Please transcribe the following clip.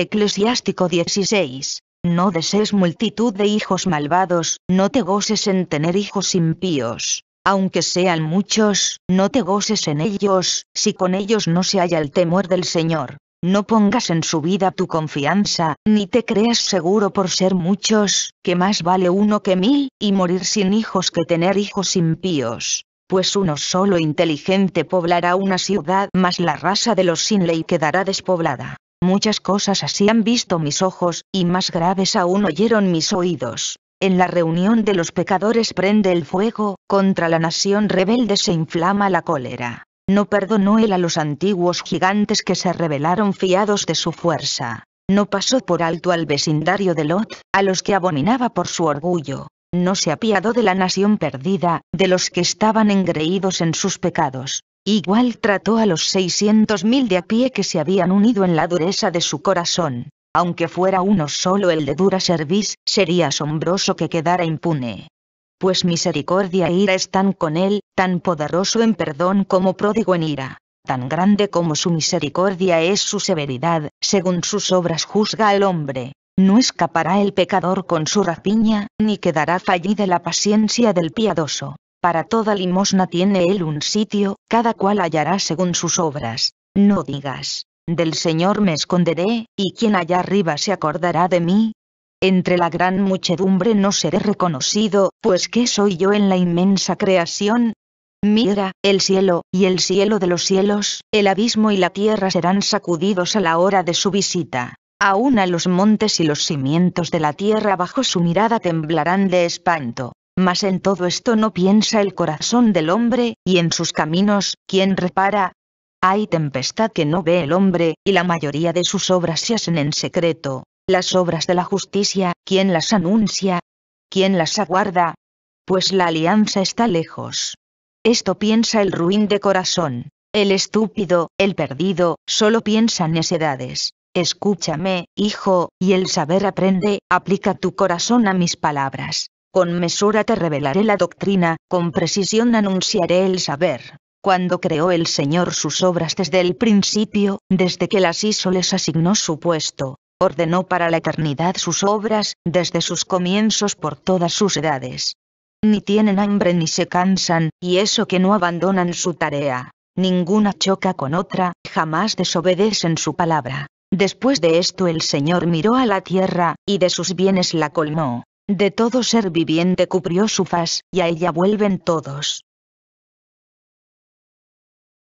Eclesiástico 16. No desees multitud de hijos malvados, no te goces en tener hijos impíos. Aunque sean muchos, no te goces en ellos, si con ellos no se halla el temor del Señor. No pongas en su vida tu confianza, ni te creas seguro por ser muchos, que más vale uno que mil, y morir sin hijos que tener hijos impíos pues uno solo inteligente poblará una ciudad, más la raza de los sin ley quedará despoblada. Muchas cosas así han visto mis ojos, y más graves aún oyeron mis oídos. En la reunión de los pecadores prende el fuego, contra la nación rebelde se inflama la cólera. No perdonó él a los antiguos gigantes que se rebelaron fiados de su fuerza. No pasó por alto al vecindario de Lot, a los que abominaba por su orgullo. No se apiadó de la nación perdida, de los que estaban engreídos en sus pecados. Igual trató a los 600.000 de a pie que se habían unido en la dureza de su corazón. Aunque fuera uno solo el de dura serviz, sería asombroso que quedara impune. Pues misericordia e ira están con él, tan poderoso en perdón como pródigo en ira. Tan grande como su misericordia es su severidad, según sus obras juzga al hombre. No escapará el pecador con su rapiña, ni quedará fallida la paciencia del piadoso. Para toda limosna tiene él un sitio, cada cual hallará según sus obras. No digas, del Señor me esconderé, y quien allá arriba se acordará de mí. Entre la gran muchedumbre no seré reconocido, pues ¿qué soy yo en la inmensa creación? Mira, el cielo, y el cielo de los cielos, el abismo y la tierra serán sacudidos a la hora de su visita. Aún a los montes y los cimientos de la tierra bajo su mirada temblarán de espanto. Mas en todo esto no piensa el corazón del hombre, y en sus caminos, ¿quién repara? Hay tempestad que no ve el hombre, y la mayoría de sus obras se hacen en secreto. Las obras de la justicia, ¿quién las anuncia? ¿Quién las aguarda? Pues la alianza está lejos. Esto piensa el ruin de corazón. El estúpido, el perdido, solo piensa necedades. Escúchame, hijo, y el saber aprende, aplica tu corazón a mis palabras. Con mesura te revelaré la doctrina, con precisión anunciaré el saber. Cuando creó el Señor sus obras desde el principio, desde que las hizo les asignó su puesto, ordenó para la eternidad sus obras, desde sus comienzos por todas sus edades. Ni tienen hambre ni se cansan, y eso que no abandonan su tarea. Ninguna choca con otra, jamás desobedecen su palabra. Después de esto el Señor miró a la tierra, y de sus bienes la colmó. De todo ser viviente cubrió su faz, y a ella vuelven todos.